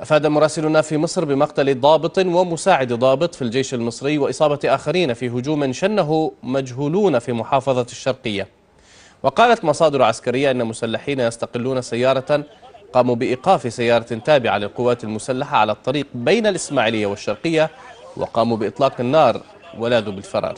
أفاد مراسلنا في مصر بمقتل ضابط ومساعد ضابط في الجيش المصري وإصابة آخرين في هجوم شنه مجهولون في محافظة الشرقية وقالت مصادر عسكرية أن مسلحين يستقلون سيارة قاموا بإيقاف سيارة تابعة للقوات المسلحة على الطريق بين الإسماعيلية والشرقية وقاموا بإطلاق النار ولاذوا بالفرار